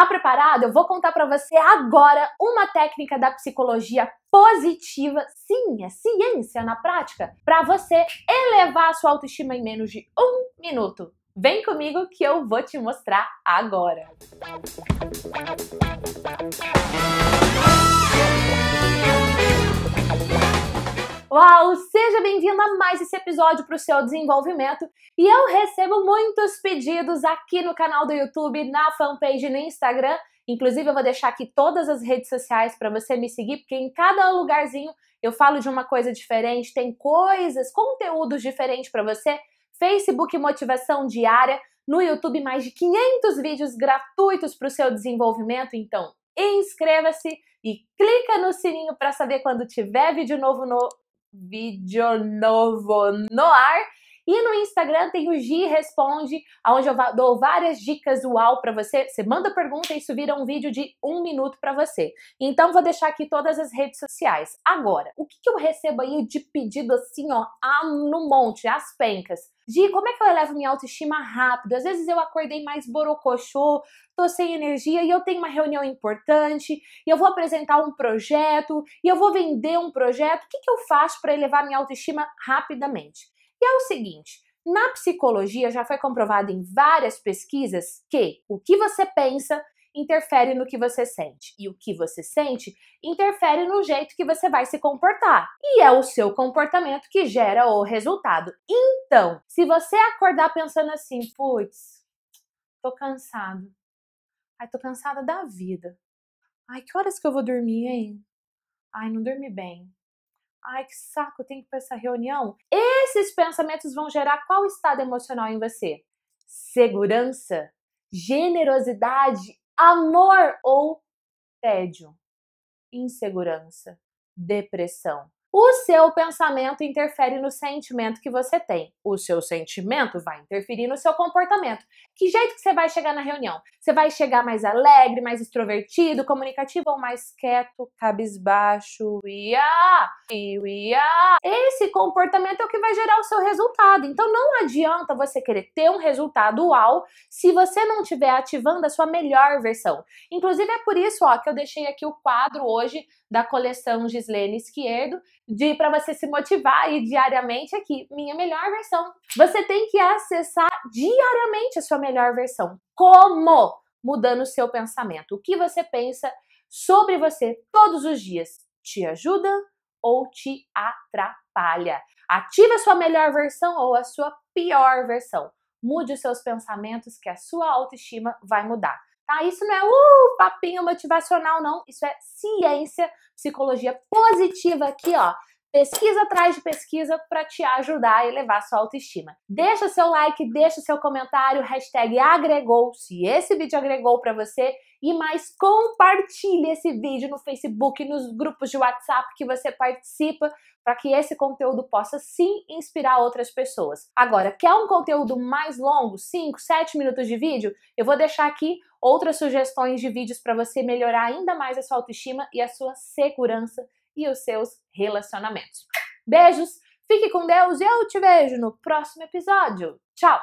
Tá preparado? Eu vou contar para você agora uma técnica da psicologia positiva, sim, é ciência na prática, para você elevar a sua autoestima em menos de um minuto. Vem comigo que eu vou te mostrar agora. Música Uau, seja bem-vindo a mais esse episódio para o seu desenvolvimento. E eu recebo muitos pedidos aqui no canal do YouTube, na fanpage e no Instagram. Inclusive, eu vou deixar aqui todas as redes sociais para você me seguir, porque em cada lugarzinho eu falo de uma coisa diferente, tem coisas, conteúdos diferentes para você. Facebook Motivação Diária, no YouTube mais de 500 vídeos gratuitos para o seu desenvolvimento, então inscreva-se e clica no sininho para saber quando tiver vídeo novo no vídeo novo no ar. E no Instagram tem o Gi Responde, onde eu dou várias dicas UAU para você. Você manda pergunta e isso vira um vídeo de um minuto para você. Então vou deixar aqui todas as redes sociais. Agora, o que, que eu recebo aí de pedido assim, ó, no monte, as pencas? Gi, como é que eu elevo minha autoestima rápido? Às vezes eu acordei mais borocochô, tô sem energia e eu tenho uma reunião importante, e eu vou apresentar um projeto, e eu vou vender um projeto. O que, que eu faço para elevar minha autoestima rapidamente? E é o seguinte: na psicologia já foi comprovado em várias pesquisas que o que você pensa interfere no que você sente e o que você sente interfere no jeito que você vai se comportar. E é o seu comportamento que gera o resultado. Então, se você acordar pensando assim, putz, tô cansado. Ai, tô cansada da vida. Ai, que horas que eu vou dormir, hein? Ai, não dormi bem. Ai, que saco, tem que ir para essa reunião. Esses pensamentos vão gerar qual estado emocional em você? Segurança, generosidade, amor ou tédio, insegurança, depressão. O seu pensamento interfere no sentimento que você tem. O seu sentimento vai interferir no seu comportamento. Que jeito que você vai chegar na reunião? Você vai chegar mais alegre, mais extrovertido, comunicativo ou mais quieto, cabisbaixo? e a Esse comportamento é o que vai gerar o seu resultado. Então não adianta você querer ter um resultado uau se você não estiver ativando a sua melhor versão. Inclusive é por isso ó, que eu deixei aqui o quadro hoje da coleção Gislene Esquerdo de para você se motivar e diariamente aqui, minha melhor versão. Você tem que acessar diariamente a sua melhor versão. Como? Mudando o seu pensamento. O que você pensa sobre você todos os dias te ajuda ou te atrapalha? Ative a sua melhor versão ou a sua pior versão. Mude os seus pensamentos que a sua autoestima vai mudar. Tá? Isso não é uh, papinho motivacional, não. Isso é ciência, psicologia positiva aqui, ó pesquisa atrás de pesquisa para te ajudar a elevar sua autoestima. Deixa seu like, deixa seu comentário, hashtag agregou, se esse vídeo agregou para você, e mais compartilhe esse vídeo no Facebook, nos grupos de WhatsApp que você participa, para que esse conteúdo possa sim inspirar outras pessoas. Agora, quer um conteúdo mais longo, 5, 7 minutos de vídeo? Eu vou deixar aqui outras sugestões de vídeos para você melhorar ainda mais a sua autoestima e a sua segurança e os seus relacionamentos. Beijos, fique com Deus e eu te vejo no próximo episódio. Tchau!